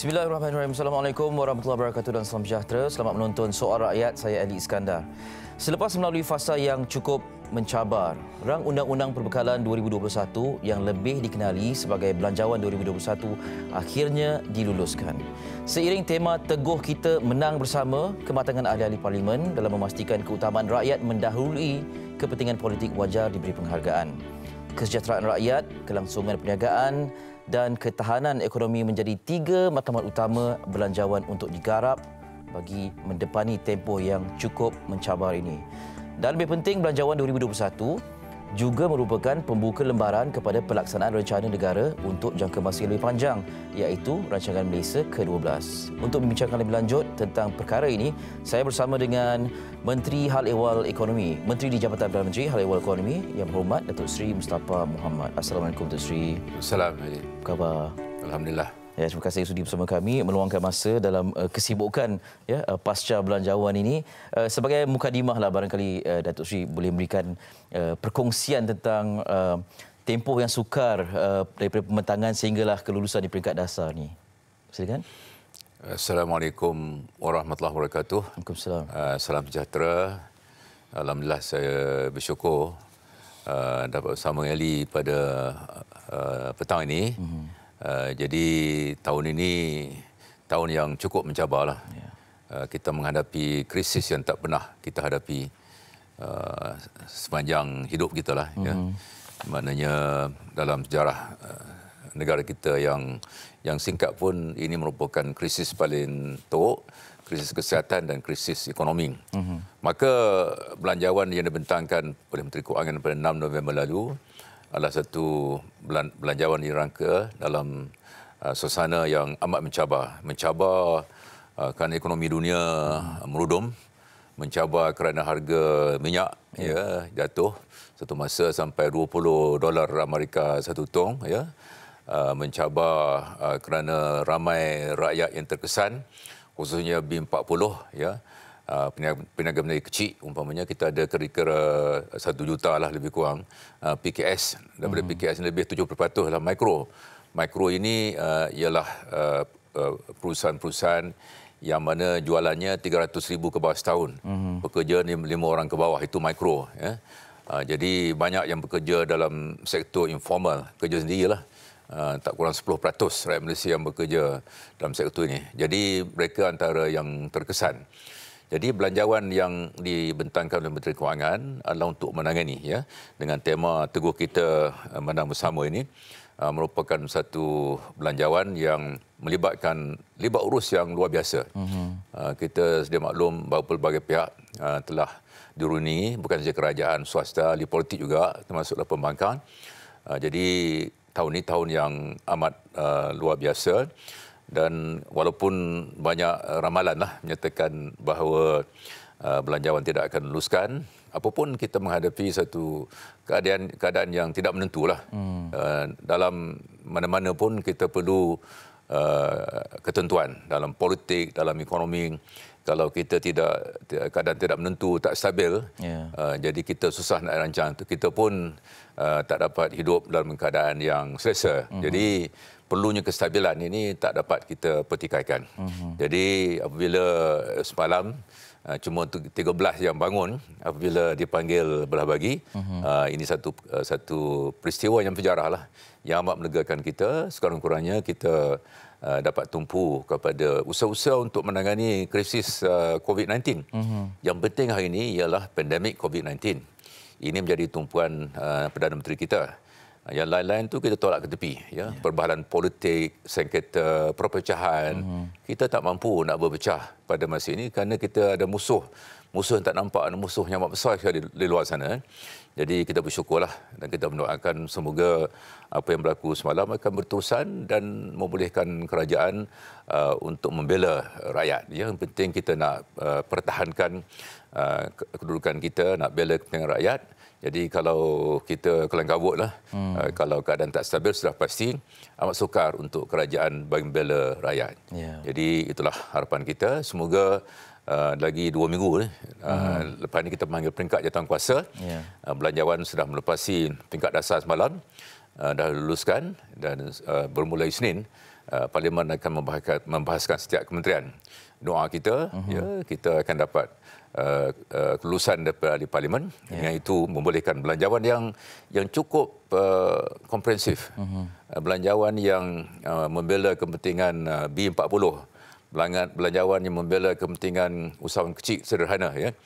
Bismillahirrahmanirrahim. Assalamualaikum warahmatullahi wabarakatuh dan salam sejahtera. Selamat menonton Soal Rakyat, saya Ali Iskandar. Selepas melalui fasa yang cukup mencabar, rang Undang-Undang Perbekalan 2021 yang lebih dikenali sebagai Belanjawan 2021 akhirnya diluluskan. Seiring tema teguh kita menang bersama kematangan ahli-ahli parlimen dalam memastikan keutamaan rakyat mendahului kepentingan politik wajar diberi penghargaan. Kesejahteraan rakyat, kelangsungan perniagaan, dan ketahanan ekonomi menjadi tiga matlamat utama belanjawan untuk digarap bagi mendepani tempoh yang cukup mencabar ini. Dan lebih penting belanjawan 2021 juga merupakan pembuka lembaran kepada pelaksanaan rencana negara untuk jangka masa yang lebih panjang iaitu Rancangan Malaysia ke-12. Untuk membincangkan lebih lanjut tentang perkara ini, saya bersama dengan Menteri Hal Ehwal Ekonomi, Menteri di Jabatan Perdana Menteri Hal Ehwal Ekonomi yang berhormat Datuk Seri Mustafa Muhammad. Assalamualaikum Datuk Seri. Assalamualaikum. Apa khabar? Alhamdulillah. Ya, terima kasih sudi bersama kami meluangkan masa dalam uh, kesibukan ya uh, pasca belanjawan ini uh, sebagai mukadimah lah barangkali uh, Datuk Sri boleh memberikan uh, perkongsian tentang uh, tempoh yang sukar uh, daripada pementangan sehinggalah kelulusan di peringkat dasar ni. Silakan. Assalamualaikum warahmatullahi wabarakatuh. Waalaikumsalam. Uh, salam sejahtera. Alhamdulillah saya bersyukur uh, dapat bersama Eli pada uh, petang ini. Mm-hmm. Eh, jadi tahun ini tahun yang cukup mencabarlah. Ya. Uh, kita menghadapi krisis yang tak pernah kita hadapi uh, sepanjang hidup kita lah. Uh-huh. Ya. Mhm. Maknanya dalam sejarah uh, negara kita yang yang singkat pun ini merupakan krisis paling teruk krisis kesihatan dan krisis ekonomi. Uh-huh. Maka belanjawan yang dibentangkan oleh Menteri Keuangan pada 6 November lalu adalah satu belanjawan rangka dalam uh, suasana yang amat mencabar. Mencabar uh, kerana ekonomi dunia merudum, mencabar kerana harga minyak ya, ya jatuh satu masa sampai 20 dolar Amerika satu tong ya uh, mencabar kerana ramai rakyat yang terkesan khususnya B40 ya Uh, peniaga-peniaga kecil umpamanya kita ada kira-kira 1 juta lah lebih kurang uh, PKS daripada hmm. PKS lebih 70% lah mikro. Mikro ini uh, ialah uh, uh, perusahaan-perusahaan yang mana jualannya ribu ke bawah setahun. Hmm. Pekerja ni lima orang ke bawah itu mikro ya. Uh, jadi banyak yang bekerja dalam sektor informal, kerja sendirilah. Uh, tak kurang 10% rakyat Malaysia yang bekerja dalam sektor ini. Jadi mereka antara yang terkesan. Jadi belanjawan yang dibentangkan oleh Menteri Kewangan adalah untuk menangani ya dengan tema teguh kita eh, menang bersama ini eh, merupakan satu belanjawan yang melibatkan libat urus yang luar biasa. Uh-huh. kita sedia maklum bahawa pelbagai pihak telah diruni bukan saja kerajaan swasta, di politik juga termasuklah pembangkang. jadi tahun ini tahun yang amat luar biasa dan walaupun banyak eh, ramalan lah menyatakan bahawa eh, belanjawan tidak akan luluskan apapun kita menghadapi satu keadaan keadaan yang tidak menentulah hmm. Eh, dalam mana-mana pun kita perlu ketentuan dalam politik dalam ekonomi kalau kita tidak keadaan tidak menentu tak stabil yeah. Ya. jadi kita susah nak rancang kita pun tak dapat hidup dalam keadaan yang selesa hmm. jadi perlunya kestabilan ini tak dapat kita petikaikan. Uh-huh. Mhm. Jadi apabila eh, semalam uh, cuma 13 yang bangun apabila dipanggil belah bagi uh-huh. ini satu satu peristiwa yang sejarah lah yang amat menegakkan kita sekurang-kurangnya kita dapat tumpu kepada usaha-usaha untuk menangani krisis COVID-19. Uh-huh. Mhm. Yang penting hari ini ialah pandemik COVID-19. Ini menjadi tumpuan Perdana Menteri kita. Ah, yang lain-lain tu kita tolak ke tepi ya yeah. perbahalan politik sengketa perpecahan mm-hmm. kita tak mampu nak berpecah pada masa ini kerana kita ada musuh musuh yang tak nampak ada musuh yang amat besar di, di luar sana eh. jadi kita bersyukurlah dan kita mendoakan semoga apa yang berlaku semalam akan berterusan dan membolehkan kerajaan uh, untuk membela rakyat ya yang penting kita nak uh, pertahankan uh, kedudukan kita nak bela kepentingan rakyat jadi kalau kita kelangkabut lah, hmm. Uh, kalau keadaan tak stabil sudah pasti amat sukar untuk kerajaan bagi membela rakyat. Yeah. Jadi itulah harapan kita. Semoga Uh, lagi dua minggu uh, hmm. lepas ini kita panggil peringkat jatuh kuasa yeah. uh, belanjawan sudah melepasi tingkat dasar semalam uh, dah luluskan dan uh, bermula Isnin uh, Parlimen akan membahaskan, membahaskan setiap kementerian doa kita uh-huh. ya kita akan dapat uh, uh, kelulusan dari parlimen yeah. yang itu membolehkan belanjawan yang yang cukup uh, komprehensif uh-huh. uh, belanjawan yang uh, membela kepentingan uh, B40 belanjawan yang membela kepentingan usahawan kecil sederhana ya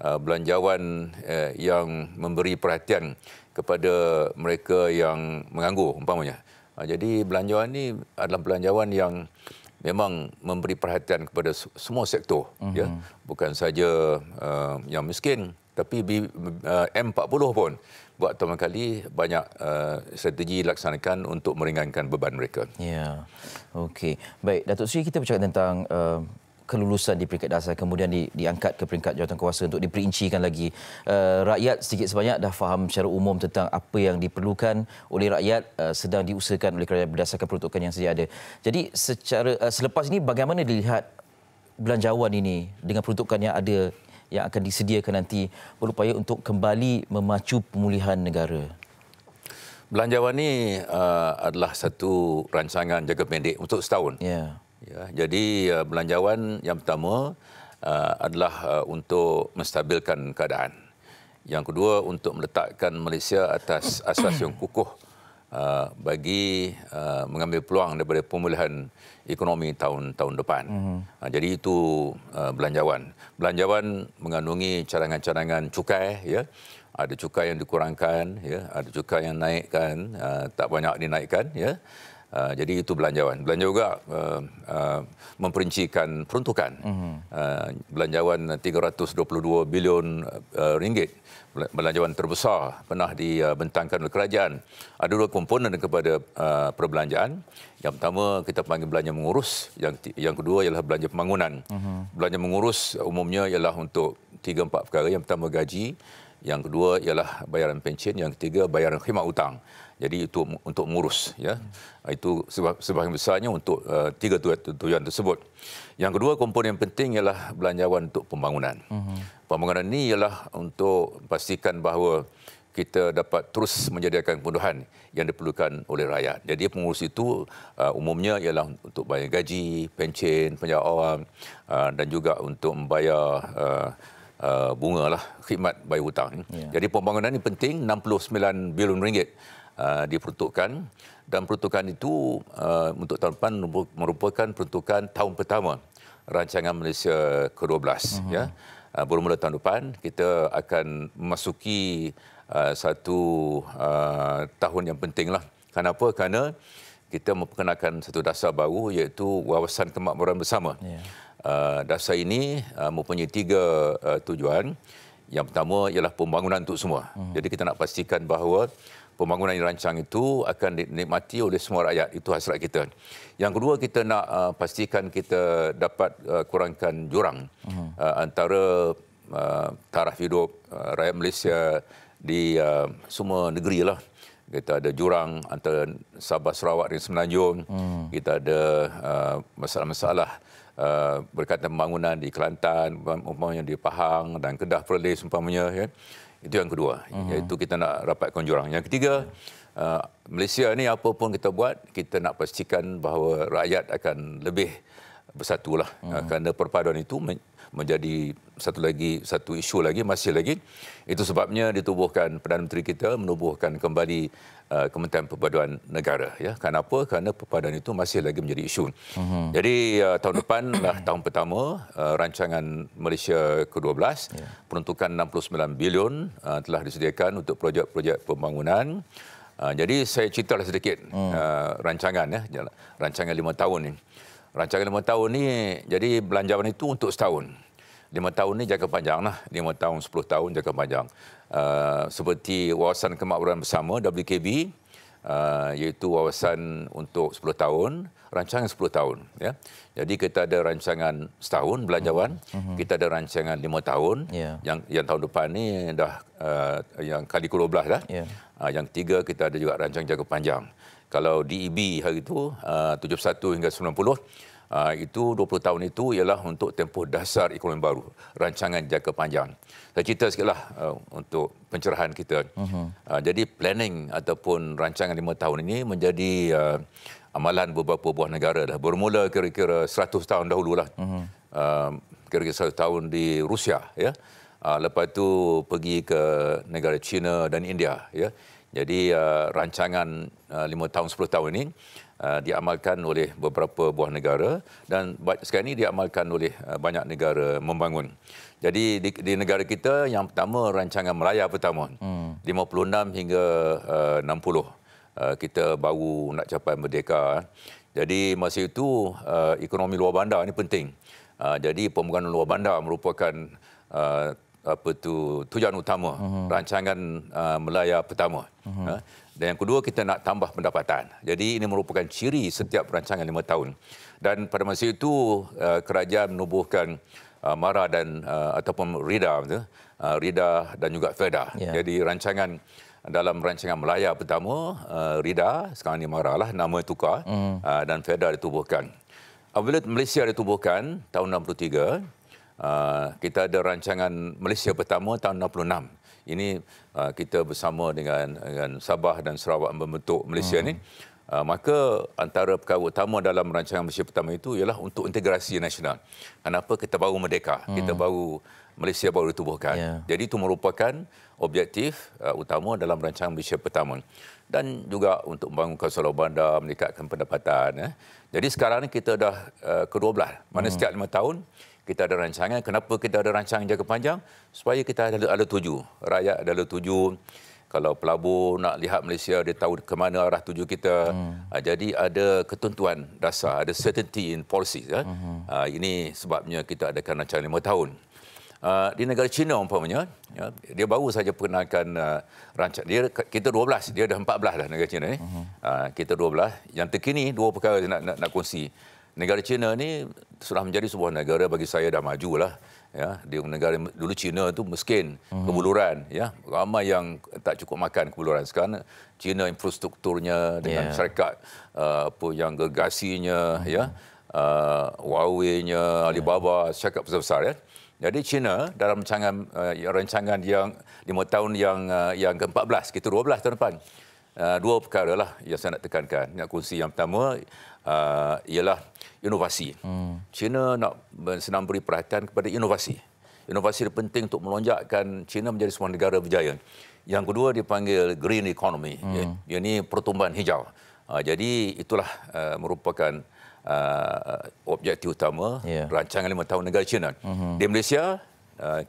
uh, belanjawan uh, yang memberi perhatian kepada mereka yang menganggur umpamanya uh, jadi belanjawan ini adalah belanjawan yang memang memberi perhatian kepada semua sektor mm-hmm. ya mhm. bukan saja uh, yang miskin tapi B, uh, M40 pun buat pertama kali banyak uh, strategi laksanakan untuk meringankan beban mereka. Ya. Okey. Baik Datuk Sri kita bercakap tentang uh kelulusan di peringkat dasar kemudian di, diangkat ke peringkat jawatankuasa untuk diperincikan lagi. Uh, rakyat sedikit sebanyak dah faham secara umum tentang apa yang diperlukan oleh rakyat uh, sedang diusahakan oleh kerajaan berdasarkan peruntukan yang sedia ada. Jadi secara uh, selepas ini bagaimana dilihat belanjawan ini dengan peruntukan yang ada yang akan disediakan nanti berupaya untuk kembali memacu pemulihan negara. Belanjawan ini uh, adalah satu rancangan jangka pendek untuk setahun. Yeah. Ya, jadi uh, belanjawan yang pertama uh, adalah uh, untuk menstabilkan keadaan. Yang kedua untuk meletakkan Malaysia atas asas yang kukuh uh, bagi uh, mengambil peluang daripada pemulihan ekonomi tahun-tahun depan. Mm-hmm. Uh, jadi itu uh, belanjawan. Belanjawan mengandungi cadangan-cadangan cukai ya. Ada cukai yang dikurangkan ya, ada cukai yang naikkan, uh, tak banyak dinaikkan ya. Uh, jadi itu belanjawan. Belanja juga uh, uh, memperincikan peruntukan. Uh, belanjawan 322 bilion uh, ringgit. Belanjawan terbesar pernah dibentangkan oleh kerajaan. Ada dua komponen kepada uh, perbelanjaan. Yang pertama kita panggil belanja mengurus, yang yang kedua ialah belanja pembangunan. Uh-huh. Belanja mengurus umumnya ialah untuk tiga empat perkara. Yang pertama gaji, yang kedua ialah bayaran pencen, yang ketiga bayaran khidmat hutang. Jadi itu untuk mengurus ya. Ah, itu sebab sebahagian besarnya untuk uh, tiga tujuan tersebut. Yang kedua komponen penting ialah belanjawan untuk pembangunan. uh Pembangunan ini ialah untuk pastikan bahawa kita dapat terus menjadikan kebutuhan yang diperlukan oleh rakyat. Jadi pengurus itu uh, umumnya ialah untuk bayar gaji, pencen, penjawat awam uh, dan juga untuk membayar uh, uh, bunga lah, khidmat bayar hutang. Yeah. Jadi pembangunan ini penting, 69 bilion ringgit Uh, diperuntukkan dan peruntukan itu uh, untuk tahun depan merupakan peruntukan tahun pertama rancangan Malaysia ke-12 uh-huh. Mhm. ya. Uh, bermula tahun depan kita akan memasuki uh, satu uh, tahun yang pentinglah. Kenapa? Kerana kita memperkenalkan satu dasar baru iaitu wawasan kemakmuran bersama. Yeah. Uh, dasar ini uh, mempunyai tiga uh, tujuan. Yang pertama ialah pembangunan untuk semua. Uh-huh. Jadi kita nak pastikan bahawa pembangunan yang rancang itu akan dinikmati oleh semua rakyat. Itu hasrat kita. Yang kedua, kita nak uh, pastikan kita dapat uh, kurangkan jurang uh-huh. uh, antara uh, taraf hidup uh, rakyat Malaysia di uh, semua negeri. Lah. Kita ada jurang antara Sabah, Sarawak dan Semenanjung. Uh-huh. Kita ada uh, masalah-masalah. Uh, berkaitan pembangunan di Kelantan, umpamanya di Pahang dan Kedah Perlis umpamanya. Ya. Itu yang kedua. Uh-huh. Iaitu kita nak rapatkan jurang. Yang ketiga, uh, Malaysia ini apa pun kita buat, kita nak pastikan bahawa rakyat akan lebih bersatulah. Uh-huh. Uh, kerana perpaduan itu menjadi satu lagi satu isu lagi masih lagi itu sebabnya ditubuhkan Perdana Menteri kita menubuhkan kembali uh, Kementerian Perpaduan Negara ya kenapa kerana perpaduan itu masih lagi menjadi isu uh-huh. jadi uh, tahun depan lah tahun pertama uh, rancangan Malaysia ke-12 yeah. peruntukan 69 bilion uh, telah disediakan untuk projek-projek pembangunan uh, jadi saya ceritalah sedikit uh-huh. uh, rancangan ya rancangan lima tahun ini rancangan lima tahun ni jadi belanjawan itu untuk setahun. Lima tahun ni jangka panjang lah. Lima tahun, sepuluh tahun jangka panjang. Uh, seperti wawasan kemakmuran bersama WKB uh, iaitu wawasan untuk sepuluh tahun rancangan sepuluh tahun ya. Jadi kita ada rancangan setahun belanjawan, mm-hmm. kita ada rancangan lima tahun yeah. yang yang tahun depan ni dah uh, yang kali 12 dah. Yeah. Uh, yang ketiga kita ada juga rancangan jangka panjang. Kalau DEB hari tu uh, 71 hingga 90 Ah, itu 20 tahun itu ialah untuk tempoh dasar ekonomi baru, rancangan jangka panjang. Saya cerita sikitlah ah, untuk pencerahan kita. Uh-huh. Jadi planning ataupun rancangan 5 tahun ini menjadi amalan beberapa buah negara dah bermula kira-kira 100 tahun dahulu lah. Uh-huh. Mhm. kira-kira 100 tahun di Rusia ya. lepas tu pergi ke negara China dan India ya. Jadi rancangan 5 tahun 10 tahun ini Uh, diamalkan oleh beberapa buah negara dan sekarang ini diamalkan oleh uh, banyak negara membangun. Jadi di, di negara kita yang pertama rancangan Melaya pertama hmm. 56 hingga uh, 60 uh, kita baru nak capai merdeka. Jadi masa itu uh, ekonomi luar bandar ini penting. Uh, jadi pembangunan luar bandar merupakan uh, apa tu tujuan utama hmm. rancangan uh, Melaya pertama. Hmm. Uh, dan yang kedua, kita nak tambah pendapatan. Jadi ini merupakan ciri setiap perancangan lima tahun. Dan pada masa itu, eh, kerajaan menubuhkan eh, MARA dan eh, ataupun RIDA. RIDA dan juga FEDA. Yeah. Jadi rancangan dalam rancangan Melaya pertama, RIDA, sekarang ini MARA lah, nama tukar. Mm. Dan FEDA ditubuhkan. Apabila Malaysia ditubuhkan tahun 63, kita ada rancangan Malaysia pertama tahun 66 ini uh, kita bersama dengan dengan Sabah dan Sarawak membentuk Malaysia ini. Hmm. Uh, maka antara perkara utama dalam rancangan Malaysia pertama itu ialah untuk integrasi nasional. Kenapa kita baru merdeka? Hmm. Kita baru Malaysia baru ditubuhkan. Yeah. Jadi itu merupakan objektif uh, utama dalam rancangan Malaysia pertama. Dan juga untuk membangunkan seluruh bandar, meningkatkan pendapatan. Eh. Jadi sekarang ini kita dah uh, ke-12. Mana hmm. setiap lima tahun kita ada rancangan. Kenapa kita ada rancangan jangka panjang? Supaya kita ada, ada tuju. Rakyat ada tuju. Kalau pelabur nak lihat Malaysia, dia tahu ke mana arah tuju kita. Hmm. Ah, jadi ada ketentuan dasar, ada certainty in policy. Ah. Hmm. Ah, ini sebabnya kita adakan rancangan lima tahun. Di negara China umpamanya, ya, dia baru saja perkenalkan rancangan. Dia, kita 12, dia dah 14 dah negara China ni. Hmm. Kita 12. Yang terkini, dua perkara nak, nak, nak kongsi negara China ni sudah menjadi sebuah negara bagi saya dah majulah ya di negara dulu China tu miskin uh-huh. kebuluran ya ramai yang tak cukup makan kebuluran sekarang China infrastrukturnya dengan yeah. syarikat uh, apa yang gegasinya uh-huh. ya uh, Huawei-nya ya. Alibaba yeah. syarikat besar-besar ya jadi China dalam rancangan uh, rancangan yang lima tahun yang uh, yang ke-14 kita 12 tahun depan uh, dua perkara lah yang saya nak tekankan nak kongsi yang pertama uh, ialah inovasi. Hmm. China nak senang beri perhatian kepada inovasi. Inovasi penting untuk melonjakkan China menjadi sebuah negara berjaya. Yang kedua dipanggil green economy. Hmm. Ini ya, pertumbuhan hijau. Uh, jadi itulah uh, merupakan uh, objektif utama yeah. rancangan lima tahun negara China. Hmm. Di Malaysia,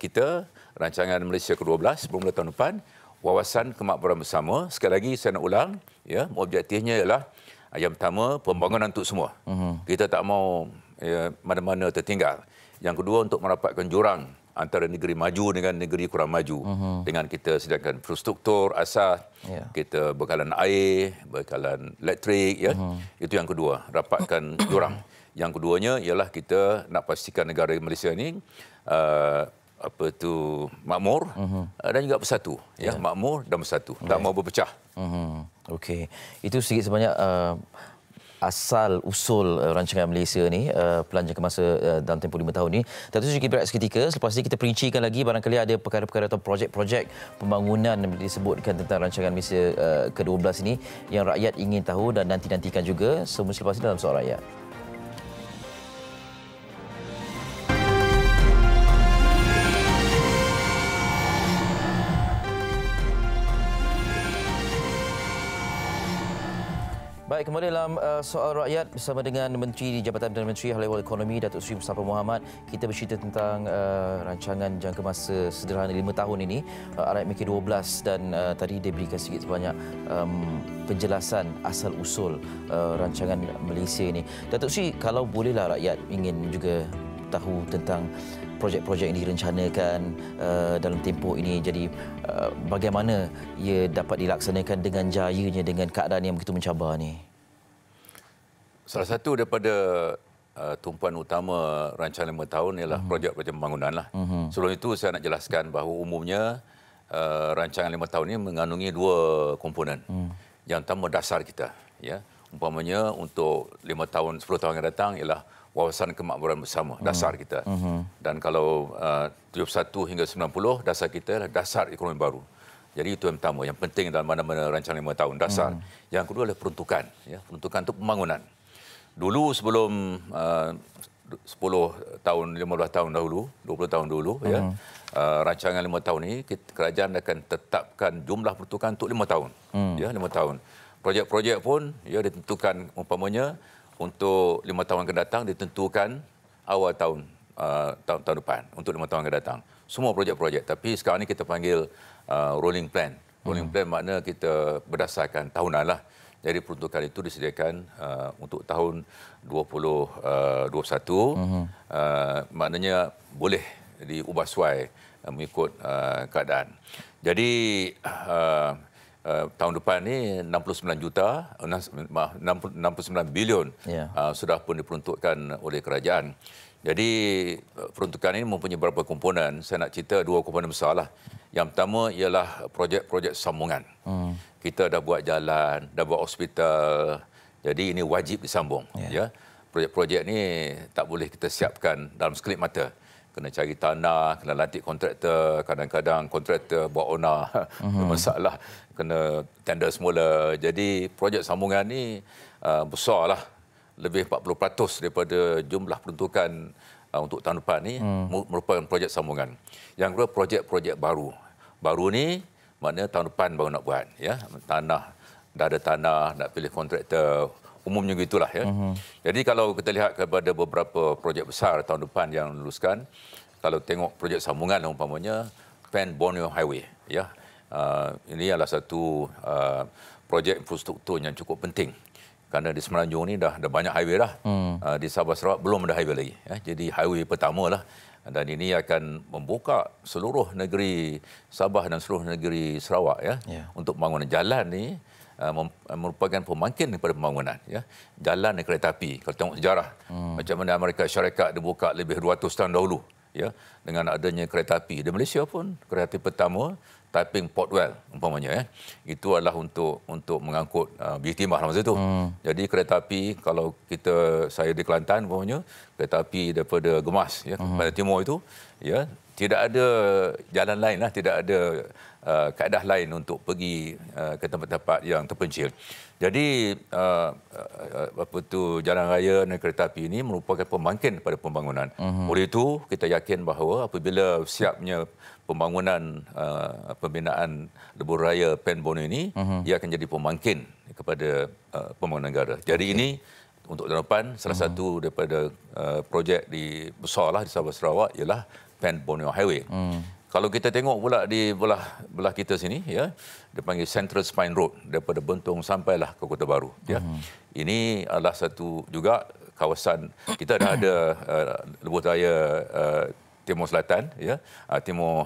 kita rancangan Malaysia ke-12 bermula tahun depan. Wawasan kemakmuran bersama. Sekali lagi saya nak ulang. Ya, objektifnya ialah yang pertama, pembangunan untuk semua. Mhm. Kita tak mau ya, mana-mana ya, tertinggal. Yang kedua, untuk merapatkan jurang antara negeri maju dengan negeri kurang maju. Uh mhm. -huh. Dengan kita sediakan infrastruktur, asas, yeah. kita bekalan air, bekalan elektrik. ya uh mhm. -huh. Itu yang kedua, rapatkan jurang. yang keduanya ialah kita nak pastikan negara Malaysia ini uh, apa tu makmur uh-huh. dan juga bersatu ya yeah. makmur dan bersatu okay. tak ya. mau berpecah uh-huh. okey itu sedikit sebanyak uh, asal usul uh, rancangan Malaysia ni uh, pelan jangka masa uh, dalam tempoh lima tahun ni tentu saja kita seketika selepas ini kita perincikan lagi barangkali ada perkara-perkara atau projek-projek pembangunan yang disebutkan tentang rancangan Malaysia uh, ke-12 ini yang rakyat ingin tahu dan nanti-nantikan juga semua selepas ini dalam suara rakyat Baik, kembali dalam uh, soal rakyat bersama dengan Menteri di Jabatan Perdana Menteri Hal Ehwal Ekonomi Datuk Seri Mustafa Muhammad. Kita bercerita tentang uh, rancangan jangka masa sederhana 5 tahun ini, uh, RMK 12 dan uh, tadi dia berikan sedikit sebanyak um, penjelasan asal usul uh, rancangan Malaysia ini. Datuk Seri, kalau bolehlah rakyat ingin juga tahu tentang projek-projek yang direncanakan uh, dalam tempoh ini jadi uh, bagaimana ia dapat dilaksanakan dengan jayanya dengan keadaan yang begitu mencabar ini? Salah satu daripada uh, tumpuan utama rancangan lima tahun ialah uh-huh. projek projek pembangunan lah. Uh-huh. Sebelum itu saya nak jelaskan bahawa umumnya uh, rancangan lima tahun ini mengandungi dua komponen. Uh-huh. Yang pertama dasar kita, ya. Umpamanya untuk lima tahun, sepuluh tahun yang datang ialah wawasan kemakmuran bersama, uh-huh. dasar kita. Uh-huh. Dan kalau uh, 71 hingga 90, dasar kita adalah dasar ekonomi baru. Jadi itu yang pertama, yang penting dalam mana-mana rancangan lima tahun, dasar. Uh-huh. Yang kedua adalah peruntukan. Ya. Peruntukan untuk pembangunan dulu sebelum uh, 10 tahun 15 tahun dahulu 20 tahun dahulu uh-huh. ya hmm. uh, rancangan 5 tahun ini kerajaan akan tetapkan jumlah peruntukan untuk 5 tahun hmm. ya 5 tahun projek-projek pun ya ditentukan umpamanya untuk 5 tahun akan datang ditentukan awal tahun uh, tahun tahun depan untuk 5 tahun akan datang semua projek-projek tapi sekarang ini kita panggil uh, rolling plan rolling hmm. plan makna kita berdasarkan tahunan lah jadi peruntukan itu disediakan uh, untuk tahun 2021 uh-huh. Mhm. uh, maknanya boleh diubah suai uh, mengikut uh, keadaan. Jadi uh, Uh, tahun depan ini 69 juta maaf 69 bilion yeah. uh, sudah pun diperuntukkan oleh kerajaan. Jadi eh, peruntukan ini mempunyai beberapa komponen. Saya nak cerita dua komponen besar lah. Yang pertama ialah projek-projek sambungan. Hmm. Kita dah buat jalan, dah buat hospital. Jadi ini wajib disambung. Yeah. Ya. Projek-projek ini tak boleh kita siapkan dalam sekelip mata. Kena cari tanah, kena lantik kontraktor. Kadang-kadang kontraktor buat ona, Hmm. Masalah. Kena tender semula. Jadi projek sambungan ini uh, eh, besarlah. besar lebih 40% daripada jumlah peruntukan uh, untuk tahun depan ini hmm. merupakan projek sambungan. Yang kedua projek-projek baru. Baru ni mana tahun depan baru nak buat ya. Tanah dah ada tanah nak pilih kontraktor umumnya gitulah ya. Hmm. Jadi kalau kita lihat kepada beberapa projek besar tahun depan yang luluskan kalau tengok projek sambungan lah umpamanya Pan Borneo Highway ya. Uh, ini adalah satu uh, projek infrastruktur yang cukup penting kerana di Semenanjung ni dah ada banyak highway dah. Hmm. Uh, di Sabah Sarawak belum ada highway lagi. Ya. Jadi highway pertama lah. Dan ini akan membuka seluruh negeri Sabah dan seluruh negeri Sarawak ya, ya. untuk pembangunan jalan ni ah, merupakan pemangkin kepada pembangunan ya jalan dan kereta api kalau tengok sejarah hmm. macam mana Amerika syarikat dibuka lebih 200 tahun dahulu ya dengan adanya kereta api di Malaysia pun kereta api pertama typing Portwell umpamanya eh itu adalah untuk untuk mengangkut uh, biji timah masa itu. Hmm. Jadi kereta api kalau kita saya di Kelantan umpamanya kereta api daripada Gemas ya hmm. pada timur itu ya tidak ada jalan lain lah tidak ada uh, kaedah lain untuk pergi uh, ke tempat-tempat yang terpencil. Jadi uh, uh apa tu jalan raya dan kereta api ini merupakan pembangkit pada pembangunan. uh Oleh itu kita yakin bahawa apabila siapnya pembangunan uh, pembinaan lebuh raya Pen Bono ini uh-huh. ia akan jadi pemangkin kepada uh, pembangunan negara. Jadi okay. ini untuk depan salah uh-huh. satu daripada uh, projek di besarlah di Sabah Sarawak ialah Pen Bono Highway. Uh-huh. Kalau kita tengok pula di belah belah kita sini ya dia panggil Central Spine Road daripada Bentong sampailah ke Kota Baru uh-huh. Ini adalah satu juga kawasan kita dah ada uh, lebuh raya uh, timur selatan ya uh, timur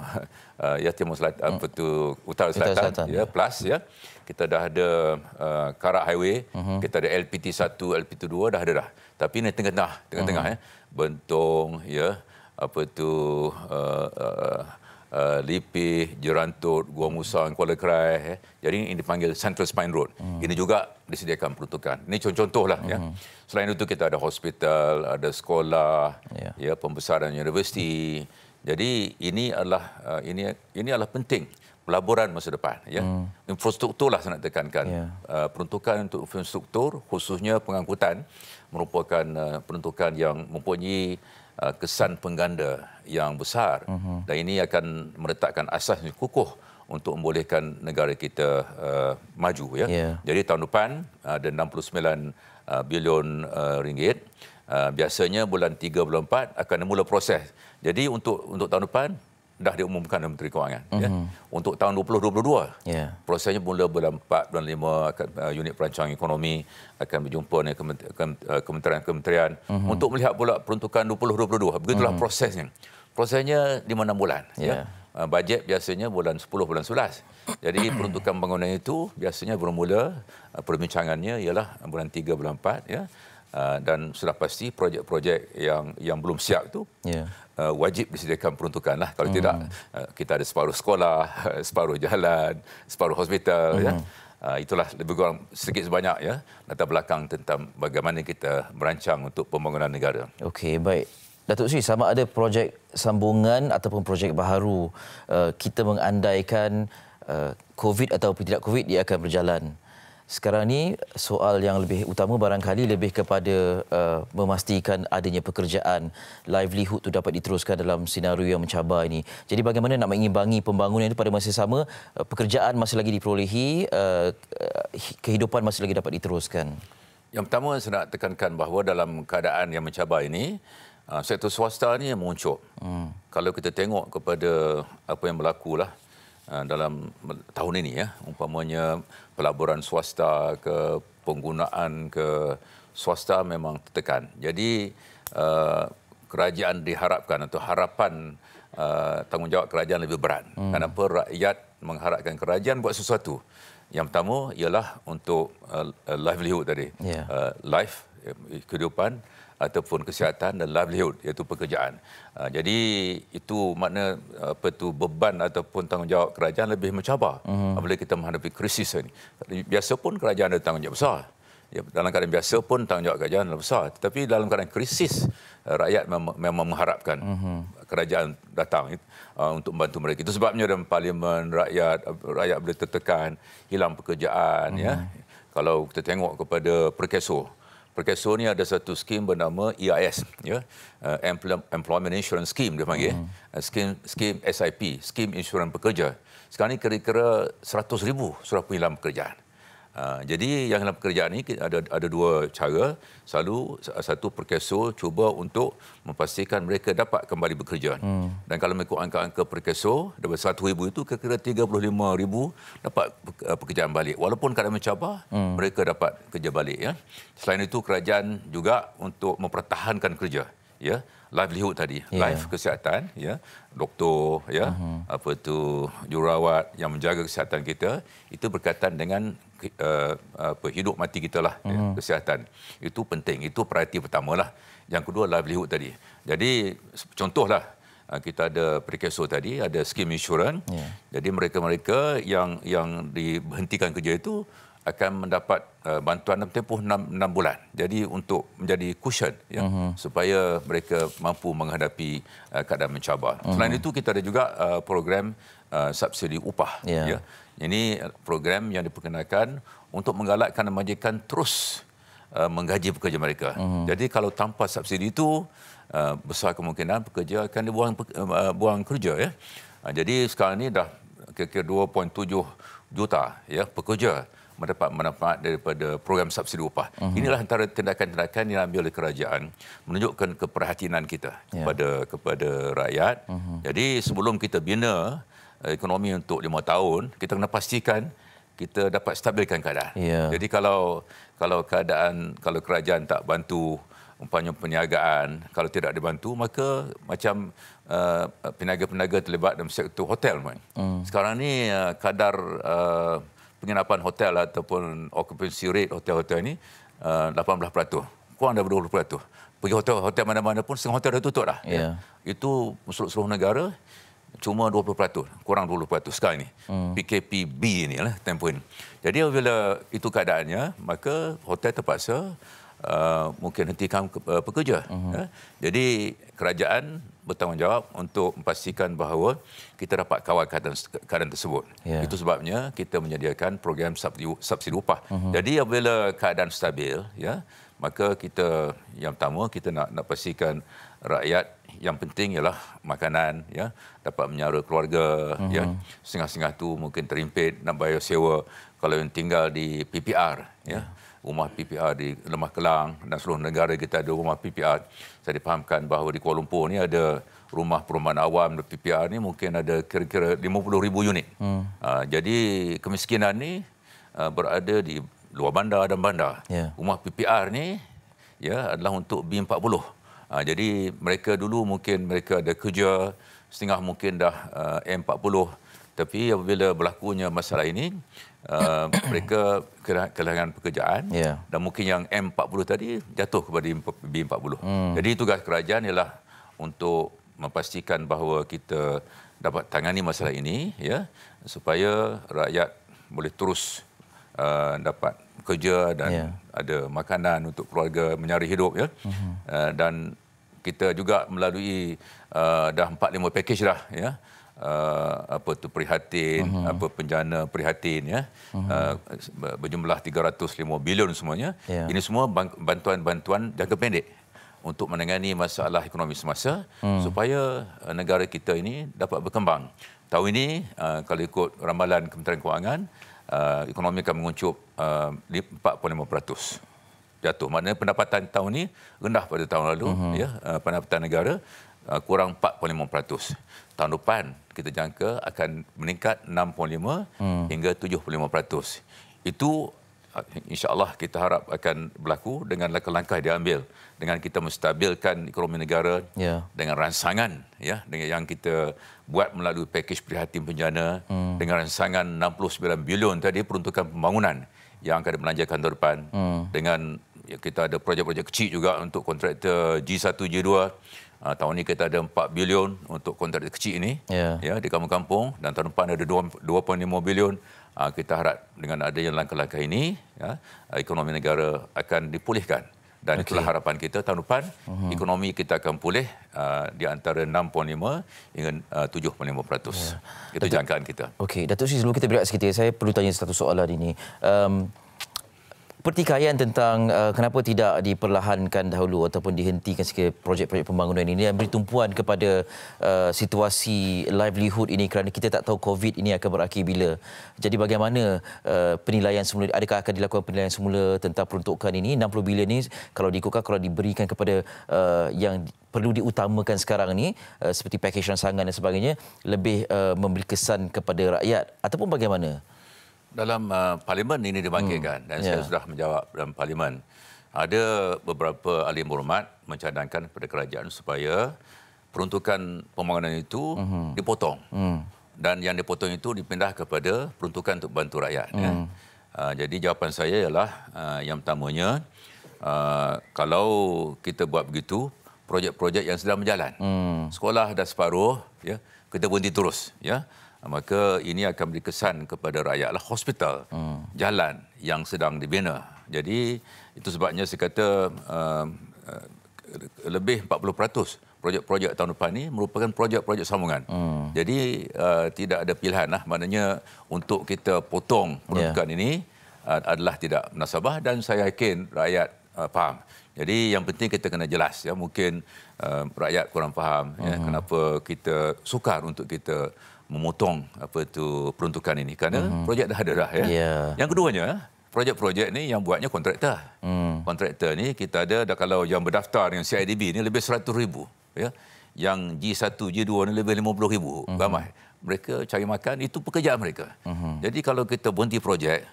uh, ya timur selatan ah, hmm. utara selatan, utara selatan ya, ya plus ya kita dah ada uh, Karak Highway uh-huh. kita ada LPT 1 LPT 2 dah ada dah tapi ni tengah-tengah tengah-tengah uh-huh. ya bentong ya apa tu uh, uh, uh, Lipih, Jerantut, Gua Musang, Kuala Krai. Eh. Jadi ini dipanggil Central Spine Road. Hmm. Ini juga disediakan peruntukan. Ini contoh lah. Ya. Hmm. Ya. Selain itu kita ada hospital, ada sekolah, yeah. ya, ya pembesaran universiti. Hmm. Jadi ini adalah uh, ini ini adalah penting pelaburan masa depan. Ya. Hmm. Infrastrukturlah saya nak tekankan. Yeah. Ya. Uh, peruntukan untuk infrastruktur khususnya pengangkutan merupakan uh, peruntukan yang mempunyai Uh, kesan pengganda yang besar uh-huh. dan ini akan meletakkan asas yang kukuh untuk membolehkan negara kita uh, maju ya. Yeah. Jadi tahun depan ada 69 uh, bilion uh, ringgit. Uh, biasanya bulan 3 bulan 4 akan mula proses. Jadi untuk untuk tahun depan dah diumumkan oleh Menteri Kewangan mm-hmm. ya mhm. untuk tahun 2022. Yeah. Prosesnya mula bulan 4 bulan 5 akan, uh, unit perancang ekonomi akan berjumpa dengan uh, kementerian-kementerian mm-hmm. untuk melihat pula peruntukan 2022. Begitulah mm-hmm. prosesnya. Prosesnya 5-6 bulan yeah. ya. Uh, bajet biasanya bulan 10 bulan 11. Jadi peruntukan bangunan itu biasanya bermula uh, perbincangannya ialah bulan 3 bulan 4 ya. Ah, dan sudah pasti projek-projek yang yang belum siap itu yeah. Ya. uh, wajib disediakan peruntukan lah. Kalau mm. tidak uh, kita ada separuh sekolah, separuh jalan, separuh hospital. Mm. Ya. Uh, itulah lebih kurang sedikit sebanyak ya latar belakang tentang bagaimana kita merancang untuk pembangunan negara. Okey, baik. Datuk Sri, sama ada projek sambungan ataupun projek baru uh, kita mengandaikan uh, COVID atau tidak COVID dia akan berjalan sekarang ni soal yang lebih utama barangkali lebih kepada uh, memastikan adanya pekerjaan livelihood tu dapat diteruskan dalam senario yang mencabar ini. Jadi bagaimana nak mengimbangi pembangunan itu pada masa yang sama uh, pekerjaan masih lagi diperolehi uh, uh kehidupan masih lagi dapat diteruskan. Yang pertama saya nak tekankan bahawa dalam keadaan yang mencabar ini uh, sektor swasta ni yang muncul. Hmm. Kalau kita tengok kepada apa yang berlaku lah Ah, dalam tahun ini ya umpamanya pelaburan swasta ke penggunaan ke swasta memang tertekan. Jadi ah, kerajaan diharapkan atau harapan ah, tanggungjawab kerajaan lebih berat. Hmm. Kenapa rakyat mengharapkan kerajaan buat sesuatu? Yang pertama ialah untuk livelihood tadi. Yeah. Ya. Life eh, kehidupan ataupun kesihatan dan livelihood iaitu pekerjaan. Ah, jadi itu makna apa tu beban ataupun tanggungjawab kerajaan lebih mencabar uh-huh. apabila kita menghadapi krisis ini. Biasa pun kerajaan ada tanggungjawab besar. Ya, dalam keadaan biasa pun tanggungjawab kerajaan lebih besar. Tetapi dalam keadaan krisis ah, rakyat mem- memang mengharapkan uh-huh kerajaan datang uh, untuk membantu mereka. Itu sebabnya dalam parlimen rakyat rakyat boleh tertekan, hilang pekerjaan mm-hmm. ya. Mhm. Kalau kita tengok kepada perkeso, Perkara Sony ada satu skim bernama EIS, ya, yeah? Employment Insurance Scheme dia panggil. Hmm. Eh, skim skim SIP, skim insurans pekerja. Sekarang ini kira-kira ribu sudah kehilangan pekerjaan. Uh, jadi yang dalam pekerjaan ini ada ada dua cara. Selalu satu perkeso cuba untuk memastikan mereka dapat kembali bekerja. Hmm. Dan kalau mereka angka-angka perkeso, daripada satu ribu itu ke kira 35 ribu dapat ah, pekerjaan balik. Walaupun kadang mencabar, hmm. mereka dapat kerja balik. Ya. Selain itu kerajaan juga untuk mempertahankan kerja. Ya livelihood tadi yeah. life kesihatan ya doktor ya uh-huh. apa tu jururawat yang menjaga kesihatan kita itu berkaitan dengan uh, apa hidup mati kita lah uh-huh. ya, mhm. kesihatan itu penting itu perhati pertama lah yang kedua livelihood tadi jadi contohlah eh, kita ada prekeso tadi ada skim insurans yeah. jadi mereka-mereka yang yang dihentikan kerja itu akan mendapat uh, bantuan dalam tempoh 6, 6 bulan. Jadi untuk menjadi cushion ya uh-huh. supaya mereka mampu menghadapi uh, keadaan mencabar. Uh-huh. Selain mhm. itu kita ada juga uh, program uh, subsidi upah yeah. ya. Ini program yang diperkenalkan untuk menggalakkan majikan terus uh, menggaji pekerja mereka. Uh-huh. Jadi kalau tanpa subsidi itu uh, besar kemungkinan pekerja akan dibuang uh, buang kerja ya. Uh, jadi sekarang ini dah kira-kira 2.7 juta ya pekerja mendapat manfaat daripada program subsidi upah. Uh-huh. Inilah antara tindakan-tindakan yang diambil oleh kerajaan menunjukkan keperhatian kita ya. kepada yeah. kepada rakyat. Uh-huh. Jadi sebelum kita bina eh, ekonomi untuk lima tahun, kita kena pastikan kita dapat stabilkan keadaan. Yeah. Jadi kalau kalau keadaan kalau kerajaan tak bantu umpamanya perniagaan kalau tidak dibantu maka macam uh, peniaga-peniaga terlibat dalam sektor hotel mm. sekarang ni uh, kadar uh, penginapan hotel ataupun occupancy rate hotel-hotel ini uh, 18%. Kurang daripada 20%. Pergi hotel hotel mana-mana pun setengah hotel dah tutup dah. Yeah. Ya. Itu seluruh-seluruh negara cuma 20%, kurang 20% sekarang ini. Hmm. PKPB ini lah tempoh ini. Jadi bila itu keadaannya, maka hotel terpaksa uh, mungkin hentikan uh, pekerja. Uh-huh. Ya. Jadi kerajaan bertanggungjawab untuk memastikan bahawa kita dapat kawal keadaan, keadaan tersebut. Yeah. Itu sebabnya kita menyediakan program subsidi, subsidi upah. Uh-huh. Jadi apabila keadaan stabil, ya, maka kita yang pertama kita nak nak pastikan rakyat yang penting ialah makanan ya dapat menyara keluarga uh-huh. ya mhm. setengah tu mungkin terimpit nak bayar sewa kalau yang tinggal di PPR ya uh rumah PPR di Lemah Kelang dan seluruh negara kita ada rumah PPR. Saya dipahamkan bahawa di Kuala Lumpur ni ada rumah perumahan awam di PPR ni mungkin ada kira-kira 50 ribu unit. Hmm. Uh, jadi kemiskinan ni uh, berada di luar bandar dan bandar. Yeah. Rumah PPR ni ya adalah untuk B40. Uh, ah, jadi mereka dulu mungkin mereka ada kerja setengah mungkin dah uh, M40 tapi apabila berlakunya masalah ini, uh, mereka kehilangan pekerjaan yeah. dan mungkin yang M40 tadi jatuh kepada B40. Hmm. Jadi tugas kerajaan ialah untuk memastikan bahawa kita dapat tangani masalah ini ya supaya rakyat boleh terus uh, dapat kerja dan yeah. ada makanan untuk keluarga menyari hidup ya mm-hmm. uh, dan kita juga melalui uh, dah 4 5 pakej dah ya uh, apa tu prihatin uh-huh. apa penjana prihatin ya uh-huh. uh, berjumlah 305 bilion semuanya yeah. ini semua bantuan-bantuan jangka pendek untuk menangani masalah ekonomi semasa hmm. supaya uh, negara kita ini dapat berkembang. Tahun ini uh, kalau ikut ramalan Kementerian Kewangan uh, ekonomi akan menguncup uh, 4.5% jatuh. Maknanya pendapatan tahun ini rendah pada tahun lalu uh-huh. ya uh, pendapatan negara uh, kurang 4.5%. Tahun depan kita jangka akan meningkat 6.5 hmm. hingga 7.5%. Itu ah, insya Allah kita harap akan berlaku dengan langkah-langkah diambil dengan kita menstabilkan ekonomi negara yeah. dengan rangsangan ya dengan yang kita buat melalui pakej prihatin penjana hmm. dengan rangsangan 69 bilion tadi peruntukan pembangunan yang akan dibelanjakan tahun depan hmm. dengan ya, kita ada projek-projek kecil juga untuk kontraktor G1 G2 Uh, tahun ini kita ada 4 bilion untuk kontrak kecil ini yeah. ya di kampung-kampung dan tahun depan ada 2, 2.5 bilion. Uh, kita harap dengan adanya langkah-langkah ini ya ah, ekonomi negara akan dipulihkan dan okay. itulah harapan kita tahun depan uh-huh. ekonomi kita akan pulih uh, di antara 6.5 hingga uh, 7.5%. Yeah. Itu Datuk, jangkaan kita. Okey, Datuk Sri sebelum kita beriak sikit saya perlu tanya satu soalan ini. Um, pertikaian tentang uh, kenapa tidak diperlahankan dahulu ataupun dihentikan sikit projek-projek pembangunan ini yang beri tumpuan kepada uh, situasi livelihood ini kerana kita tak tahu COVID ini akan berakhir bila. Jadi bagaimana uh, penilaian semula, adakah akan dilakukan penilaian semula tentang peruntukan ini? 60 bilion ini kalau diikutkan, kalau diberikan kepada uh, yang perlu diutamakan sekarang ini uh, seperti pakej ransangan dan sebagainya lebih uh, memberi kesan kepada rakyat ataupun bagaimana? dalam uh, parlimen ini dipanggil hmm. dan yeah. saya sudah menjawab dalam parlimen ada beberapa ahli berhormat mencadangkan kepada kerajaan supaya peruntukan pembangunan itu mm-hmm. dipotong mm. dan yang dipotong itu dipindah kepada peruntukan untuk bantu rakyat mm. ya. Hmm. uh, jadi jawapan saya ialah uh, yang pertamanya uh, kalau kita buat begitu projek-projek yang sedang berjalan mm. sekolah dah separuh ya kita berhenti terus ya Ah, maka ini akan beri kesan kepada rakyatlah hospital hmm. jalan yang sedang dibina jadi itu sebabnya saya kata uh, lebih 40% projek-projek tahun depan ini merupakan projek-projek sambungan hmm. jadi uh, tidak ada pilihan lah maknanya untuk kita potong peruntukan ya. yeah. ini uh, adalah tidak nasabah dan saya yakin rakyat uh, faham jadi yang penting kita kena jelas ya mungkin uh, rakyat kurang faham uh-huh. ya hmm. kenapa kita sukar untuk kita memotong apa tu peruntukan ini kerana uh-huh. projek dah ada dah ya. Yeah. Yang keduanya projek-projek ni yang buatnya kontraktor. Hmm. Kontraktor ni kita ada dah kalau yang berdaftar dengan CIDB ni lebih 100,000 ya. Yang G1, G2 ni lebih 50,000 uh-huh. Mhm. ramai. Mereka cari makan itu pekerjaan mereka. Uh-huh. Jadi kalau kita berhenti projek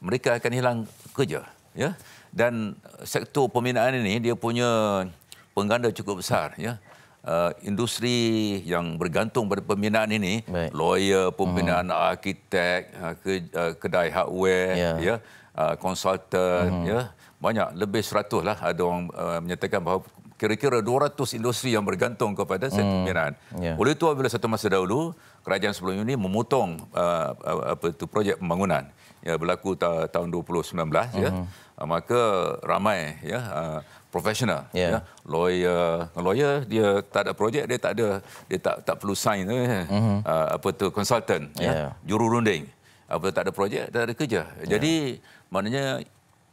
mereka akan hilang kerja ya. Dan sektor pembinaan ini dia punya pengganda cukup besar ya uh, industri yang bergantung pada pembinaan ini Baik. lawyer pembinaan uh-huh. arkitek uh, ke, uh, kedai hardware yeah. yeah, uh, konsultan uh-huh. Hmm. yeah, banyak lebih seratus lah ada orang uh, menyatakan bahawa kira-kira 200 industri yang bergantung kepada hmm. sektor pembinaan. Yeah. Oleh itu apabila satu masa dahulu kerajaan sebelum ini memotong uh, uh apa itu projek pembangunan yang berlaku ta- tahun 2019 mm-hmm. ya. Hmm. Uh, maka ramai ya uh, professional ya yeah. lawyer lawyer dia tak ada projek dia tak ada dia tak tak perlu sign eh. mm-hmm. uh, apa tu consultant ya yeah. yeah. jururunding apa tak ada projek tak ada kerja jadi maknanya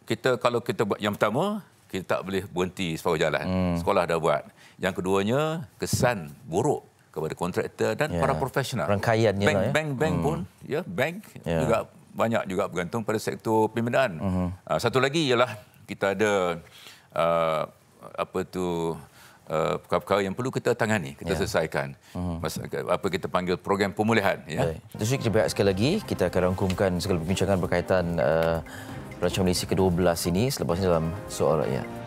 kita kalau kita buat yang pertama kita tak boleh berhenti sepanjang jalan mm. sekolah dah buat yang keduanya kesan buruk kepada kontraktor dan yeah. para profesional rangkaiannya bank, lah, ya bank bank mm. pun ya yeah, bank yeah. juga banyak juga bergantung pada sektor pembinaan mm-hmm. uh, satu lagi ialah kita ada uh, apa tu uh, perkara-perkara yang perlu kita tangani, kita ya. selesaikan. Uh-huh. Mas, apa kita panggil program pemulihan ya. Baik. Jadi kita sekali lagi kita akan rangkumkan segala perbincangan berkaitan uh, Rancangan Malaysia ke-12 ini selepas ini dalam soal rakyat. Ya.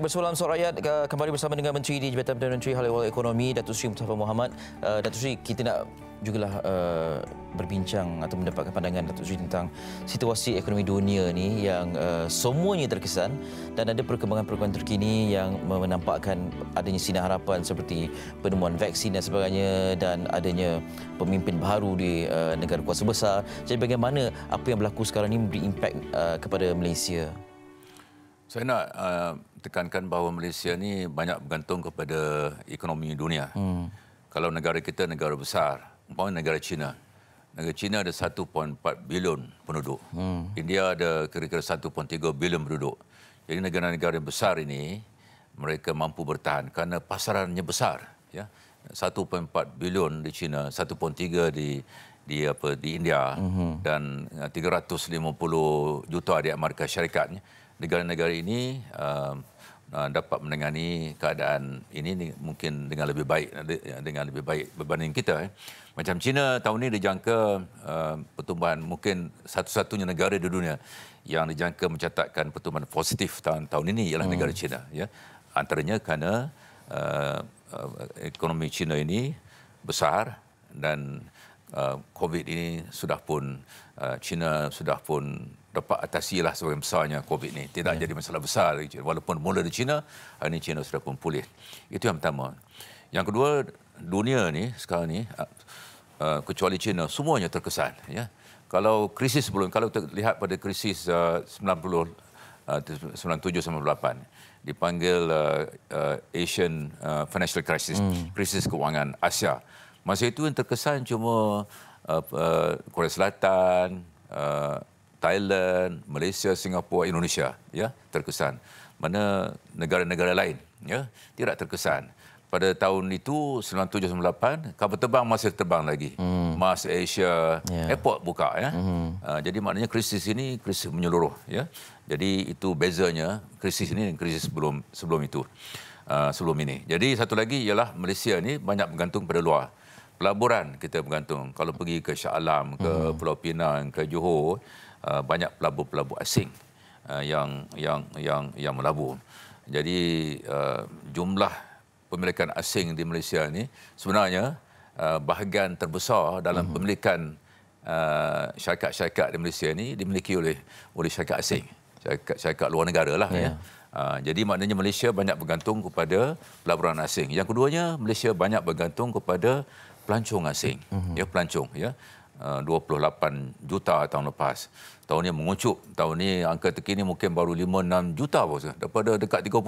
Baik, bersulam suara rakyat kembali bersama dengan Menteri di Jabatan Perdana Menteri Hal Ehwal Ekonomi, Datuk Sri Mustafa Muhammad. Uh, Datuk Sri, kita nak jugalah uh, berbincang atau mendapatkan pandangan Datuk Sri tentang situasi ekonomi dunia ni yang uh, semuanya terkesan dan ada perkembangan-perkembangan terkini yang menampakkan adanya sinar harapan seperti penemuan vaksin dan sebagainya dan adanya pemimpin baru di uh, negara kuasa besar. Jadi bagaimana apa yang berlaku sekarang ini memberi impak kepada Malaysia? Saya nak uh tekankan bahawa Malaysia ni banyak bergantung kepada ekonomi dunia. Hmm. Kalau negara kita negara besar, umpamanya negara China. Negara China ada 1.4 bilion penduduk. Hmm. India ada kira-kira 1.3 bilion penduduk. Jadi negara-negara yang besar ini mereka mampu bertahan kerana pasarannya besar, ya. 1.4 bilion di China, 1.3 di di apa di India hmm. dan 350 eh, juta di Amerika Syarikatnya. Negara-negara ini uh, Ah, dapat menangani keadaan ini mungkin dengan lebih baik ya, dengan lebih baik berbanding kita eh. macam China tahun ini dijangka ah, pertumbuhan mungkin satu-satunya negara di dunia yang dijangka mencatatkan pertumbuhan positif tahun tahun ini ialah hmm. negara China ya antaranya kerana ah, ekonomi China ini besar dan Uh, COVID ini sudah pun uh, China sudah pun dapat atasi lah sebagai besarnya COVID ini. Tidak ya. jadi masalah besar. Walaupun mula di China, hari ini China sudah pun pulih. Itu yang pertama. Yang kedua, dunia ni sekarang ni uh, kecuali China semuanya terkesan ya kalau krisis sebelum kalau kita lihat pada krisis uh, 90 uh, 97 98 dipanggil uh, uh, Asian uh, financial crisis hmm. krisis kewangan Asia Masa itu yang terkesan cuma uh, uh, Korea Selatan, uh, Thailand, Malaysia, Singapura, Indonesia, ya, terkesan. Mana negara-negara lain, ya, tidak terkesan. Pada tahun itu 1978. kapal terbang masih terbang lagi. Hmm. Mars Asia yeah. Airport buka ya. Hmm. Uh, jadi maknanya krisis ini krisis menyeluruh ya. Jadi itu bezanya krisis ini dan krisis sebelum sebelum itu. Uh, sebelum ini. Jadi satu lagi ialah Malaysia ini banyak bergantung pada luar pelaburan kita bergantung. Kalau pergi ke Shah Alam, ke hmm. Pulau Pinang, ke Johor, uh, banyak pelabur-pelabur asing uh, yang yang yang yang melabur. Jadi uh, jumlah pemilikan asing di Malaysia ini sebenarnya uh, bahagian terbesar dalam hmm. pemilikan uh, syarikat-syarikat di Malaysia ini dimiliki oleh oleh syarikat asing. Syarikat, syarikat luar negara lah. Yeah. Ya. Uh, jadi maknanya Malaysia banyak bergantung kepada pelaburan asing. Yang keduanya, Malaysia banyak bergantung kepada pelancong asing uh-huh. ya pelancong ya 28 uh, juta tahun lepas tahun ini mengucuk tahun ini angka terkini mungkin baru 5 6 juta bos daripada dekat 30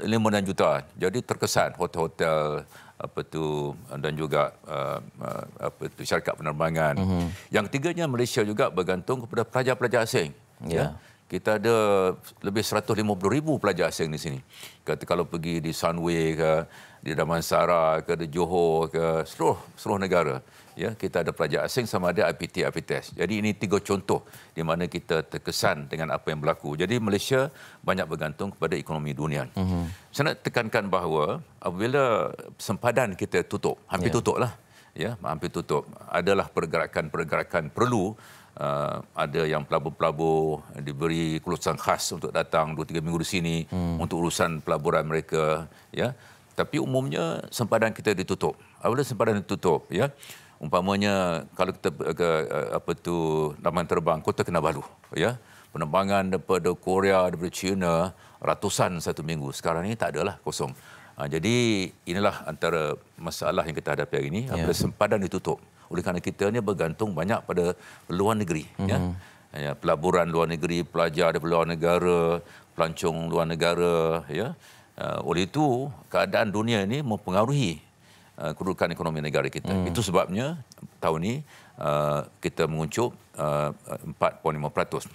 5 6 juta jadi terkesan hotel-hotel apa tu dan juga uh, uh, apa tu syarikat penerbangan uh-huh. yang ketiganya Malaysia juga bergantung kepada pelajar-pelajar asing yeah. ya kita ada lebih 150,000 pelajar asing di sini. Kata kalau pergi di Sunway ke, di Damansara ke di Johor ke seluruh seluruh negara ya kita ada pelajar asing sama ada IPT IPTS. Jadi ini tiga contoh di mana kita terkesan dengan apa yang berlaku. Jadi Malaysia banyak bergantung kepada ekonomi dunia. Uh-huh. Mhm. Saya nak tekankan bahawa apabila sempadan kita tutup, hampir yeah. tutuplah. Ya, hampir tutup. Adalah pergerakan-pergerakan perlu uh, ada yang pelabur-pelabur diberi keluasan khas untuk datang 2 3 minggu di sini uh untuk urusan pelaburan mereka ya tapi umumnya sempadan kita ditutup apabila sempadan ditutup ya umpamanya kalau kita eh, ke, eh, apa tu laman terbang kota Kinabalu ya penerbangan daripada Korea daripada China ratusan satu minggu sekarang ini tak adalah kosong ha, jadi inilah antara masalah yang kita hadapi hari ini ya. sempadan ditutup oleh kerana kita ini bergantung banyak pada luar negeri mm-hmm. ya ya pelaburan luar negeri pelajar dari luar negara pelancong luar negara ya Uh, oleh itu keadaan dunia ini mempengaruhi uh, kedudukan ekonomi negara kita. Hmm. Itu sebabnya tahun ini uh, kita menguncup uh, 4.5%. Uh,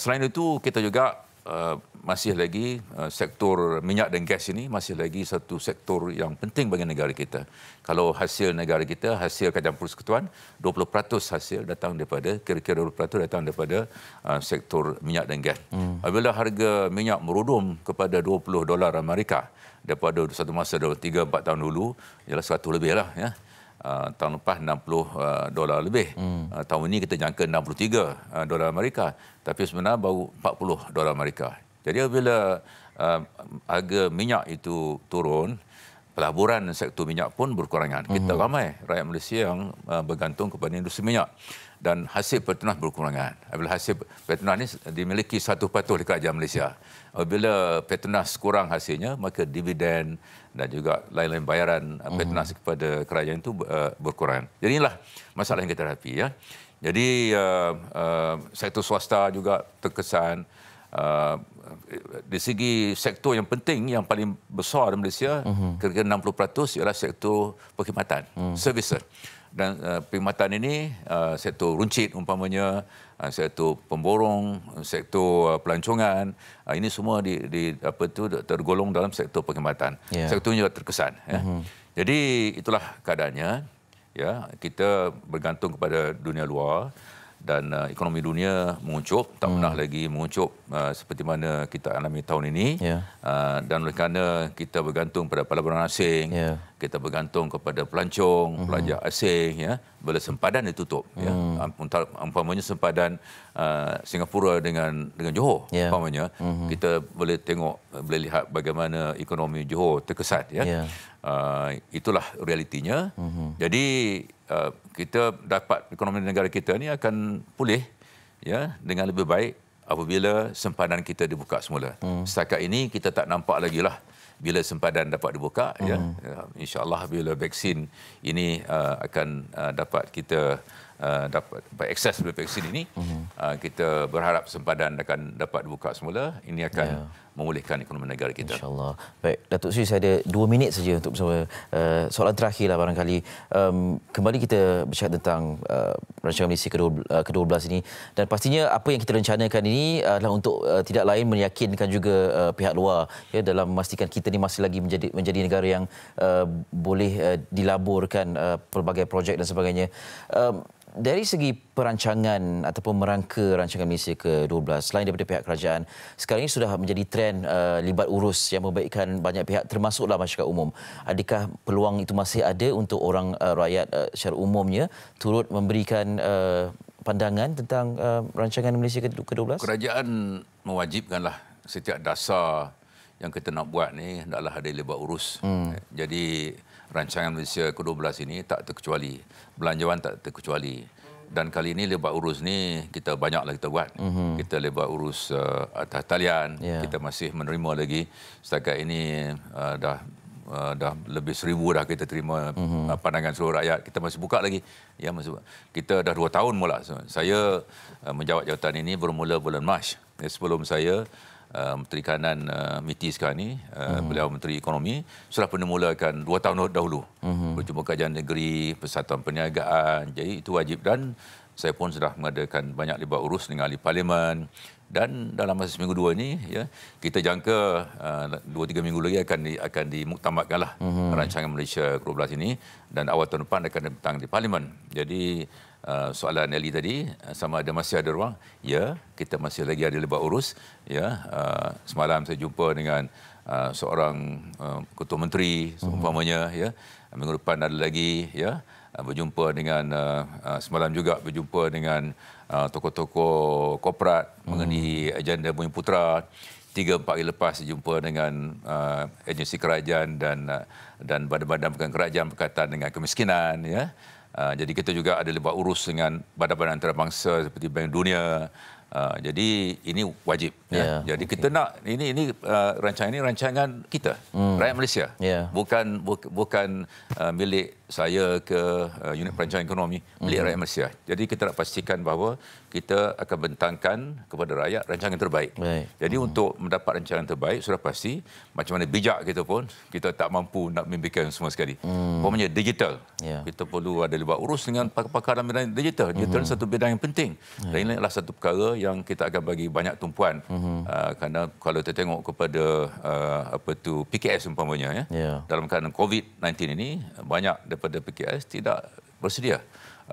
selain itu kita juga Eh, masih lagi uh, sektor minyak dan gas ini masih lagi satu sektor yang penting bagi negara kita. Kalau hasil negara kita, hasil kajian persekutuan, 20% hasil datang daripada, kira-kira 20% datang daripada uh, sektor minyak dan gas. Hmm. Apabila harga minyak merudum kepada 20 dolar Amerika daripada satu masa 3-4 tahun dulu, ialah 100 lebih lah. Ya uh, tahun lepas 60 uh, ah, dolar lebih. Hmm. Uh, tahun ini kita jangka 63 uh, dolar Amerika. Tapi sebenarnya baru 40 dolar Amerika. Jadi apabila uh, harga minyak itu turun, pelaburan sektor minyak pun berkurangan. Kita hmm. ramai rakyat Malaysia yang uh, bergantung kepada industri minyak dan hasil pertanah berkurangan. Apabila hasil pertanah ini dimiliki satu patuh di kerajaan Malaysia. Apabila pertanah kurang hasilnya, maka dividen dan juga lain-lain bayaran pertanah uh-huh. Hmm. kepada kerajaan itu uh, eh, berkurangan. Jadi inilah masalah yang kita hadapi. Ya. Jadi uh, uh, sektor swasta juga terkesan. Uh, di segi sektor yang penting, yang paling besar di Malaysia, uh-huh. kira-kira 60% ialah sektor perkhidmatan, uh-huh. Hmm. servisa dan uh, perkhidmatan ini uh, sektor runcit umpamanya uh, sektor pemborong sektor pelancongan ini semua di, di apa tu tergolong dalam sektor perkhidmatan yeah. sektornya terkesan mm-hmm. jadi itulah keadaannya ya kita bergantung kepada dunia luar dan uh, ekonomi dunia menguncup tak hmm. pernah lagi menguncup uh, seperti mana kita alami tahun ini yeah. uh, dan oleh kerana kita bergantung pada pelaburan asing yeah. kita bergantung kepada pelancong mm-hmm. pelajar asing ya bila sempadan ditutup ya. hmm. ya umpamanya sempadan uh, Singapura dengan dengan Johor yeah. umpamanya mm-hmm. kita boleh tengok uh, boleh lihat bagaimana ekonomi Johor terkesat ya yeah. uh, itulah realitinya mm-hmm. jadi uh, kita dapat ekonomi negara kita ni akan pulih ya dengan lebih baik apabila sempadan kita dibuka semula mm. setakat ini kita tak nampak lagi lah bila sempadan dapat dibuka ya. hmm. ya insyaallah bila vaksin ini uh, akan uh, dapat kita uh, dapat, dapat akses kepada vaksin ini hmm. uh, kita berharap sempadan akan dapat dibuka semula ini akan yeah memulihkan ekonomi negara kita. InsyaAllah. Baik, Datuk Sri, saya ada dua minit saja untuk bersama. Uh, soalan terakhir lah barangkali. Um, kembali kita bercakap tentang uh, Rancangan Malaysia ke-12, uh, ke ini. Dan pastinya apa yang kita rencanakan ini adalah untuk uh, tidak lain meyakinkan juga uh, pihak luar ya, dalam memastikan kita ini masih lagi menjadi, menjadi negara yang uh, boleh uh, dilaburkan uh, pelbagai projek dan sebagainya. Um, dari segi perancangan ataupun merangka Rancangan Malaysia ke-12, selain daripada pihak kerajaan, sekarang ini sudah menjadi trend kemudian uh, eh, libat urus yang membaikkan banyak pihak termasuklah masyarakat umum. Adakah peluang itu masih ada untuk orang uh, rakyat uh, secara umumnya turut memberikan uh, pandangan tentang uh, rancangan Malaysia ke-12? Kerajaan mewajibkanlah setiap dasar yang kita nak buat ni hendaklah ada libat urus. Hmm. Jadi rancangan Malaysia ke-12 ini tak terkecuali. Belanjawan tak terkecuali dan kali ini lebat urus ni kita lagi mhm. kita buat. Mm-hmm. Kita lebat urus uh, atas talian, yeah. kita masih menerima lagi. Setakat ini uh, dah uh, dah lebih seribu dah kita terima mm-hmm. uh, pandangan seluruh rakyat. Kita masih buka lagi. Ya masih Kita dah dua tahun mula. saya uh, menjawab jawatan ini bermula bulan Mac. Ya, sebelum saya Uh, Menteri Kanan uh, MITI sekarang ini, uh, uh-huh. beliau Menteri Ekonomi, sudah pernah mulakan dua tahun dahulu. Uh-huh. Berjumpa kajian negeri, persatuan perniagaan. Jadi itu wajib dan saya pun sudah mengadakan banyak libat urus dengan ahli parlimen. Dan dalam masa seminggu dua ini, ya, kita jangka uh, dua tiga minggu lagi akan di, akan dimuktamadkan lah uh-huh. rancangan Malaysia 12 ini. Dan awal tahun depan akan datang di parlimen. Jadi Uh, soalan Nelly tadi uh, sama ada masih ada ruang ya kita masih lagi ada lebat urus ya uh, semalam saya jumpa dengan uh, seorang uh, ketua menteri seumpamanya uh-huh. ya minggu depan ada lagi ya uh, berjumpa dengan uh, uh, semalam juga berjumpa dengan uh, tokoh-tokoh korporat uh-huh. mengenai agenda Bumi Putra Tiga empat hari lepas jumpa dengan uh, agensi kerajaan dan uh, dan badan-badan bukan kerajaan berkaitan dengan kemiskinan ya Uh, jadi kita juga ada lebat urus dengan badan-badan antarabangsa seperti Bank Dunia. Uh, jadi ini wajib. Yeah. Ya. Jadi okay. kita nak ini ini uh, rancangan ini rancangan kita, hmm. rakyat Malaysia, yeah. bukan bu, bukan uh, milik saya ke uh, unit perancangan ekonomi beli mhm. rakyat Malaysia. Jadi kita nak pastikan bahawa kita akan bentangkan kepada rakyat rancangan terbaik. Baik. Jadi uh-huh. untuk mendapat rancangan terbaik sudah pasti macam mana bijak kita pun kita tak mampu nak membimbingkan semua sekali. Hmm. Pokoknya digital. Yeah. Kita perlu ada lebat urus dengan pakar-pakar dalam bidang digital. Digital uh-huh. Mhm. satu bidang yang penting. Yeah. Lain-lain adalah satu perkara yang kita akan bagi banyak tumpuan. Uh-huh. Uh, kerana kalau kita tengok kepada uh, apa tu PKS umpamanya ya. Yeah. Dalam keadaan COVID-19 ini banyak daripada PKS tidak bersedia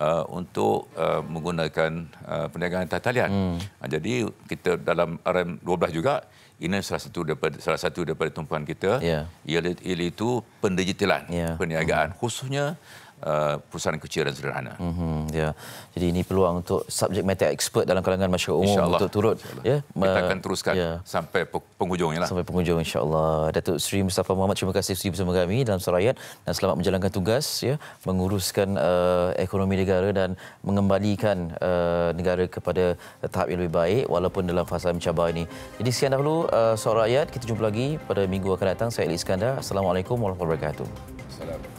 uh, untuk uh, menggunakan uh, perniagaan atas talian. Hmm. Uh, jadi kita dalam RM12 juga ini salah satu daripada salah satu daripada tumpuan kita yeah. ialah, ialah itu pendigitalan yeah. perniagaan hmm. khususnya Uh, perusahaan kecil dan sederhana. Mm-hmm, ya. Jadi ini peluang untuk subjek matter expert dalam kalangan masyarakat umum insya untuk turut ya. kita akan teruskan yeah. sampai penghujungnya lah. Sampai penghujung insya-Allah. Datuk Seri Mustafa Muhammad terima kasih sudi bersama kami dalam surayat dan selamat menjalankan tugas ya, menguruskan uh, ekonomi negara dan mengembalikan uh, negara kepada tahap yang lebih baik walaupun dalam fasa mencabar ini. Jadi sekian dahulu uh, Serayat kita jumpa lagi pada minggu akan datang. Saya Ali Iskandar. Assalamualaikum warahmatullahi wabarakatuh. Assalamualaikum.